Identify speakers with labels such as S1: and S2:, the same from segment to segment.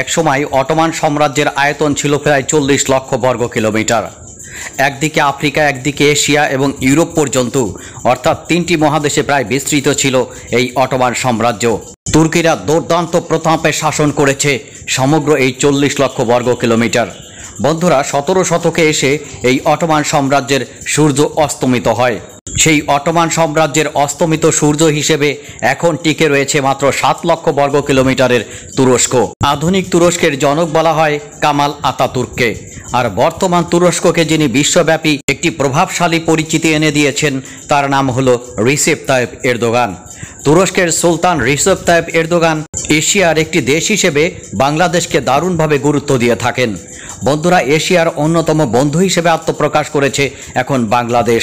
S1: একসময় অটোমান সাম্রাজ্যের আয়তন ছিল প্রায় চল্লিশ লক্ষ বর্গ কিলোমিটার একদিকে আফ্রিকা একদিকে এশিয়া এবং ইউরোপ পর্যন্ত অর্থাৎ তিনটি মহাদেশে প্রায় বিস্তৃত ছিল এই অটোমান সাম্রাজ্য তুর্কিরা দুর্দান্ত প্রতাপে শাসন করেছে সমগ্র এই চল্লিশ লক্ষ বর্গ কিলোমিটার বন্ধুরা সতেরো শতকে এসে এই অটোমান সাম্রাজ্যের সূর্য অস্তমিত হয় সেই অটোমান সাম্রাজ্যের অস্তমিত সূর্য হিসেবে এখন টিকে রয়েছে মাত্র সাত লক্ষ বর্গ কিলোমিটারের তুরস্ক আধুনিক তুরস্কের জনক বলা হয় কামাল আতাতুর্ককে আর বর্তমান তুরস্ককে যিনি বিশ্বব্যাপী একটি প্রভাবশালী পরিচিতি এনে দিয়েছেন তার নাম হল রিসেপ তায়েব এরদোগান তুরস্কের সুলতান রিসভ তায়েব এরদোগান এশিয়ার একটি দেশ হিসেবে বাংলাদেশকে দারুণভাবে গুরুত্ব দিয়ে থাকেন বন্ধুরা এশিয়ার অন্যতম বন্ধু হিসেবে আত্মপ্রকাশ করেছে এখন বাংলাদেশ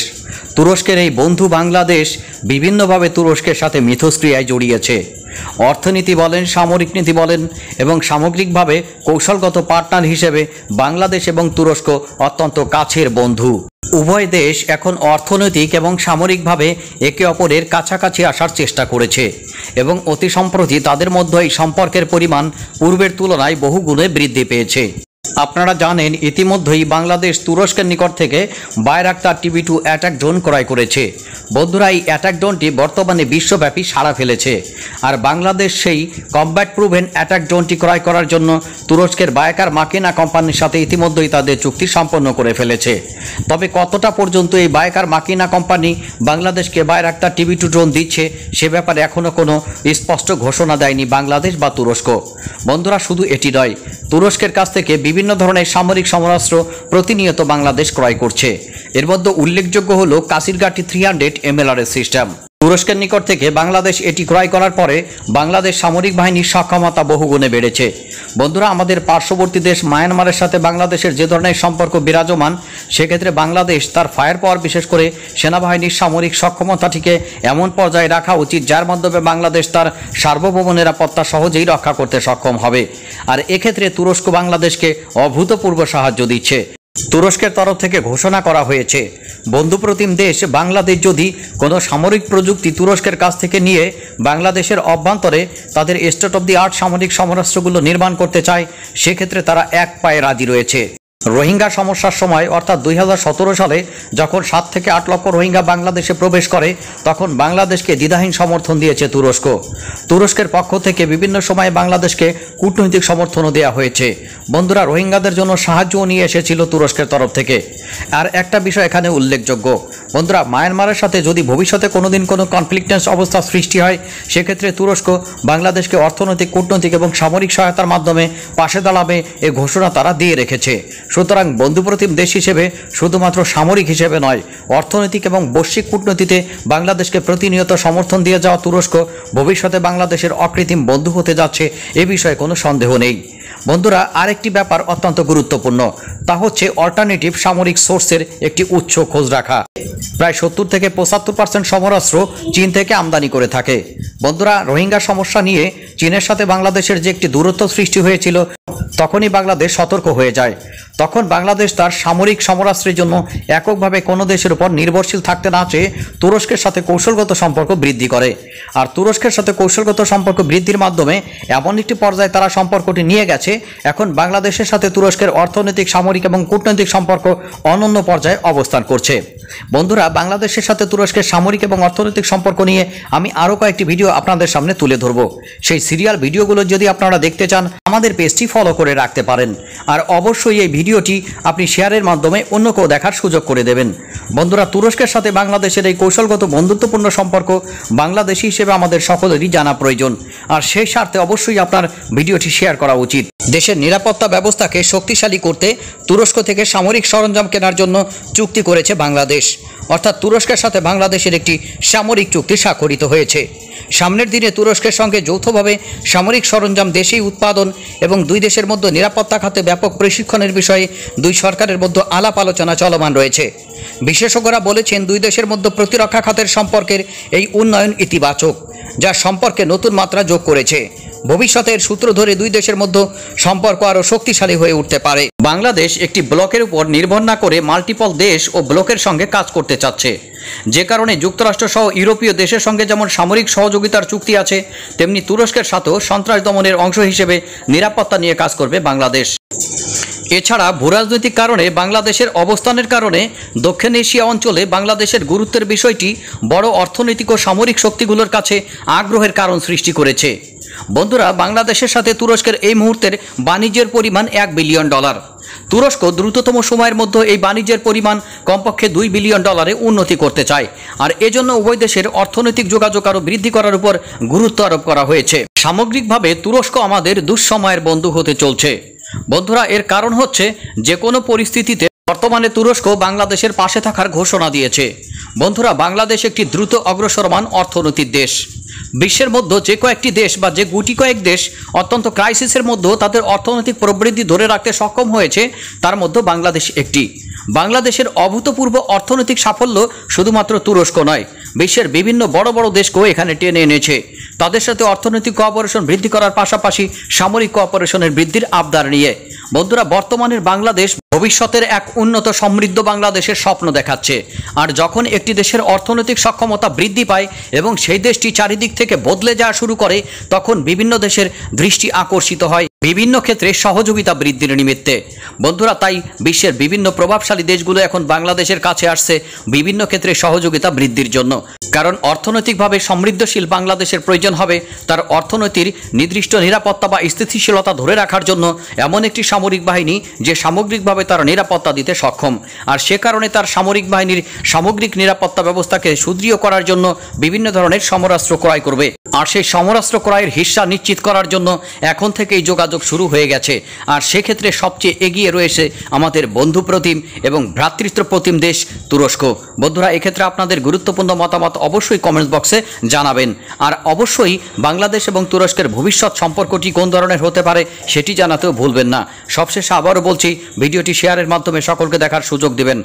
S1: তুরস্কের এই বন্ধু বাংলাদেশ বিভিন্নভাবে তুরস্কের সাথে মিথস্ক্রিয়ায় জড়িয়েছে অর্থনীতি বলেন সামরিক নীতি বলেন এবং সামগ্রিকভাবে কৌশলগত পার্টনার হিসেবে বাংলাদেশ এবং তুরস্ক অত্যন্ত কাছের বন্ধু উভয় দেশ এখন অর্থনৈতিক এবং সামরিকভাবে একে অপরের কাছাকাছি আসার চেষ্টা করেছে এবং অতি সম্প্রতি তাদের মধ্যে এই সম্পর্কের পরিমাণ পূর্বের তুলনায় বহু গুণে বৃদ্ধি পেয়েছে আপনারা জানেন ইতিমধ্যেই বাংলাদেশ তুরস্কের নিকট থেকে Bayraktar TV two attack drone ক্রয় করেছে বন্ধুরা এই অ্যাটাক ড্রোনটি বর্তমানে বিশ্বব্যাপী সাড়া ফেলেছে আর বাংলাদেশ সেই কম্ব্যাট প্রুভেন অ্যাটাক ড্রোনটি ক্রয় করার জন্য তুরস্কের বায়কার মাকিনা কোম্পানির সাথে ইতিমধ্যেই তাদের চুক্তি সম্পন্ন করে ফেলেছে তবে কতটা পর্যন্ত এই বায়কার মাকিনা কোম্পানি বাংলাদেশকে বায়রাক্তার টিভি টু ড্রোন দিচ্ছে সে ব্যাপারে এখনও কোনো স্পষ্ট ঘোষণা দেয়নি বাংলাদেশ বা তুরস্ক বন্ধুরা শুধু এটি নয় তুরস্কের কাছ থেকে বিভিন্ন বিভিন্ন ধরনের সামরিক সমরাস্ত্র প্রতিনিয়ত বাংলাদেশ ক্রয় করছে এর মধ্যে উল্লেখযোগ্য হল কাসিরগাটি থ্রি হান্ড্রেড এমএলআরএস সিস্টেম তুরস্কের নিকট থেকে বাংলাদেশ এটি ক্রয় করার পরে বাংলাদেশ সামরিক বাহিনীর সক্ষমতা বহুগুণে বেড়েছে বন্ধুরা আমাদের পার্শ্ববর্তী দেশ মায়ানমারের সাথে বাংলাদেশের যে ধরনের সম্পর্ক বিরাজমান সেক্ষেত্রে বাংলাদেশ তার ফায়ার পাওয়ার বিশেষ করে সেনাবাহিনীর সামরিক সক্ষমতাটিকে এমন পর্যায়ে রাখা উচিত যার মাধ্যমে বাংলাদেশ তার সার্বভৌম নিরাপত্তা সহজেই রক্ষা করতে সক্ষম হবে আর এক্ষেত্রে তুরস্ক বাংলাদেশকে অভূতপূর্ব সাহায্য দিচ্ছে তুরস্কের তরফ থেকে ঘোষণা করা হয়েছে বন্ধুপ্রতিম দেশ বাংলাদেশ যদি কোনো সামরিক প্রযুক্তি তুরস্কের কাছ থেকে নিয়ে বাংলাদেশের অভ্যন্তরে তাদের স্টেট অব দি আর্ট সামরিক সমরাস্ত্রগুলো নির্মাণ করতে চায় সেক্ষেত্রে তারা এক পায়ে রাজি রয়েছে রোহিঙ্গা সমস্যার সময় অর্থাৎ দুই সালে যখন সাত থেকে আট লক্ষ রোহিঙ্গা বাংলাদেশে প্রবেশ করে তখন বাংলাদেশকে দ্বিধাহীন সমর্থন দিয়েছে তুরস্ক তুরস্কের পক্ষ থেকে বিভিন্ন সময়ে বাংলাদেশকে কূটনৈতিক সমর্থনও দেওয়া হয়েছে বন্ধুরা রোহিঙ্গাদের জন্য সাহায্যও নিয়ে এসেছিল তুরস্কের তরফ থেকে আর একটা বিষয় এখানে উল্লেখযোগ্য বন্ধুরা মায়ানমারের সাথে যদি ভবিষ্যতে কোনো দিন কোনো কনফ্লিক্টেন্স অবস্থা সৃষ্টি হয় সেক্ষেত্রে তুরস্ক বাংলাদেশকে অর্থনৈতিক কূটনৈতিক এবং সামরিক সহায়তার মাধ্যমে পাশে দাঁড়াবে এ ঘোষণা তারা দিয়ে রেখেছে সুতরাং বন্ধুপ্রতিম দেশ হিসেবে শুধুমাত্র সামরিক হিসেবে নয় অর্থনৈতিক এবং বৈশ্বিক কূটনীতিতে বাংলাদেশকে প্রতিনিয়ত সমর্থন দিয়ে যাওয়া তুরস্ক ভবিষ্যতে বাংলাদেশের অকৃত্রিম বন্ধু হতে যাচ্ছে এ বিষয়ে কোনো সন্দেহ নেই বন্ধুরা আরেকটি ব্যাপার অত্যন্ত গুরুত্বপূর্ণ তা হচ্ছে অল্টারনেটিভ সামরিক সোর্সের একটি উচ্চ খোঁজ রাখা প্রায় সত্তর থেকে পঁচাত্তর পার্সেন্ট সমরাস্ত্র চীন থেকে আমদানি করে থাকে বন্ধুরা রোহিঙ্গা সমস্যা নিয়ে চীনের সাথে বাংলাদেশের যে একটি দূরত্ব সৃষ্টি হয়েছিল তখনই বাংলাদেশ সতর্ক হয়ে যায় তখন বাংলাদেশ তার সামরিক সমরাস্ত্রের জন্য এককভাবে কোনো দেশের উপর নির্ভরশীল থাকতে না চেয়ে তুরস্কের সাথে কৌশলগত সম্পর্ক বৃদ্ধি করে আর তুরস্কের সাথে কৌশলগত সম্পর্ক বৃদ্ধির মাধ্যমে এমন একটি পর্যায়ে তারা সম্পর্কটি নিয়ে গেছে এখন বাংলাদেশের সাথে তুরস্কের অর্থনৈতিক সামরিক এবং কূটনৈতিক সম্পর্ক অনন্য পর্যায়ে অবস্থান করছে বন্ধুরা বাংলাদেশের সাথে তুরস্কের সামরিক এবং অর্থনৈতিক সম্পর্ক নিয়ে আমি আরও কয়েকটি ভিডিও আপনাদের সামনে তুলে ধরব সেই সিরিয়াল ভিডিওগুলো যদি আপনারা দেখতে চান আমাদের পেজটি ফলো করে রাখতে পারেন আর অবশ্যই এই ভিডিও ভিডিওটি আপনি শেয়ারের মাধ্যমে অন্যকেও দেখার সুযোগ করে দেবেন বন্ধুরা তুরস্কের সাথে বাংলাদেশের এই কৌশলগত বন্ধুত্বপূর্ণ সম্পর্ক বাংলাদেশি হিসেবে আমাদের সকলেরই জানা প্রয়োজন আর সেই স্বার্থে অবশ্যই আপনার ভিডিওটি শেয়ার করা উচিত দেশের নিরাপত্তা ব্যবস্থাকে শক্তিশালী করতে তুরস্ক থেকে সামরিক সরঞ্জাম কেনার জন্য চুক্তি করেছে বাংলাদেশ অর্থাৎ তুরস্কের সাথে বাংলাদেশের একটি সামরিক চুক্তি স্বাক্ষরিত হয়েছে সামনের দিনে তুরস্কের সঙ্গে যৌথভাবে সামরিক সরঞ্জাম দেশেই উৎপাদন এবং দুই দেশের মধ্যে নিরাপত্তা খাতে ব্যাপক প্রশিক্ষণের বিষয়ে দুই সরকারের মধ্যে আলাপ আলোচনা চলমান রয়েছে বিশেষজ্ঞরা বলেছেন দুই দেশের মধ্যে প্রতিরক্ষা খাতের সম্পর্কের এই উন্নয়ন ইতিবাচক যা সম্পর্কে নতুন মাত্রা যোগ করেছে ভবিষ্যতের সূত্র ধরে দুই দেশের মধ্যে সম্পর্ক আরও শক্তিশালী হয়ে উঠতে পারে বাংলাদেশ একটি ব্লকের উপর নির্ভর না করে মাল্টিপল দেশ ও ব্লকের সঙ্গে কাজ করতে চাচ্ছে যে কারণে যুক্তরাষ্ট্র সহ ইউরোপীয় দেশের সঙ্গে যেমন সামরিক সহযোগিতার চুক্তি আছে তেমনি তুরস্কের সাথেও সন্ত্রাস দমনের অংশ হিসেবে নিরাপত্তা নিয়ে কাজ করবে বাংলাদেশ এছাড়া ভূরাজনৈতিক কারণে বাংলাদেশের অবস্থানের কারণে দক্ষিণ এশিয়া অঞ্চলে বাংলাদেশের গুরুত্বের বিষয়টি বড় অর্থনৈতিক ও সামরিক শক্তিগুলোর কাছে আগ্রহের কারণ সৃষ্টি করেছে বন্ধুরা বাংলাদেশের সাথে তুরস্কের এই মুহূর্তের বাণিজ্যের পরিমাণ এক বিলিয়ন ডলার তুরস্ক দ্রুততম সময়ের মধ্যে এই বাণিজ্যের পরিমাণ কমপক্ষে দুই বিলিয়ন ডলারে উন্নতি করতে চায় আর এজন্য উভয় দেশের অর্থনৈতিক যোগাযোগ আরও বৃদ্ধি করার উপর গুরুত্ব আরোপ করা হয়েছে সামগ্রিকভাবে তুরস্ক আমাদের দুঃসময়ের বন্ধু হতে চলছে বন্ধুরা এর কারণ হচ্ছে যে কোনো পরিস্থিতিতে বর্তমানে তুরস্ক বাংলাদেশের পাশে থাকার ঘোষণা দিয়েছে বন্ধুরা বাংলাদেশ একটি দ্রুত অগ্রসরমান অর্থনৈতিক দেশ বিশ্বের মধ্যে যে কয়েকটি দেশ বা যে গুটি কয়েক দেশ অত্যন্ত ক্রাইসিসের মধ্যে তাদের অর্থনৈতিক প্রবৃদ্ধি ধরে রাখতে সক্ষম হয়েছে তার মধ্যে বাংলাদেশ একটি বাংলাদেশের অভূতপূর্ব অর্থনৈতিক সাফল্য শুধুমাত্র তুরস্ক নয় বিশ্বের বিভিন্ন বড় বড় দেশকেও এখানে টেনে এনেছে তাদের সাথে অর্থনৈতিক কোঅপারেশন বৃদ্ধি করার পাশাপাশি সামরিক কোঅপারেশনের বৃদ্ধির আবদার নিয়ে বন্ধুরা বর্তমানের বাংলাদেশ ভবিষ্যতের এক উন্নত সমৃদ্ধ বাংলাদেশের স্বপ্ন দেখাচ্ছে আর যখন একটি দেশের অর্থনৈতিক সক্ষমতা বৃদ্ধি পায় এবং সেই দেশটি চারিদিক থেকে বদলে যাওয়া শুরু করে তখন বিভিন্ন দেশের দৃষ্টি আকর্ষিত হয় বিভিন্ন ক্ষেত্রে সহযোগিতা বৃদ্ধির নিমিত্তে বন্ধুরা তাই বিশ্বের বিভিন্ন প্রভাবশালী দেশগুলো এখন বাংলাদেশের কাছে আসছে বিভিন্ন ক্ষেত্রে সহযোগিতা বৃদ্ধির জন্য কারণ অর্থনৈতিকভাবে সমৃদ্ধশীল বাংলাদেশের প্রয়োজন হবে তার অর্থনীতির নির্দিষ্ট নিরাপত্তা বা স্থিতিশীলতা ধরে রাখার জন্য এমন একটি সামরিক বাহিনী যে সামগ্রিকভাবে তার নিরাপত্তা দিতে সক্ষম আর সে কারণে তার সামরিক বাহিনীর সামগ্রিক নিরাপত্তা ব্যবস্থাকে সুদৃঢ় করার জন্য বিভিন্ন ধরনের সমরাস্ত্র ক্রয় করবে আর সেই সমরাস্ত্র ক্রয়ের হিস্সা নিশ্চিত করার জন্য এখন থেকেই যোগাযোগ শুরু হয়ে গেছে আর সেক্ষেত্রে সবচেয়ে এগিয়ে রয়েছে আমাদের বন্ধু প্রতিম এবং ভ্রাতৃত্ব প্রতিম দেশ তুরস্ক বন্ধুরা এক্ষেত্রে আপনাদের গুরুত্বপূর্ণ মতামত অবশ্যই কমেন্ট বক্সে জানাবেন আর অবশ্যই বাংলাদেশ এবং তুরস্কের ভবিষ্যৎ সম্পর্কটি কোন ধরনের হতে পারে সেটি জানাতেও ভুলবেন না সবশেষে আবারও বলছি ভিডিওটি শেয়ারের মাধ্যমে সকলকে দেখার সুযোগ দেবেন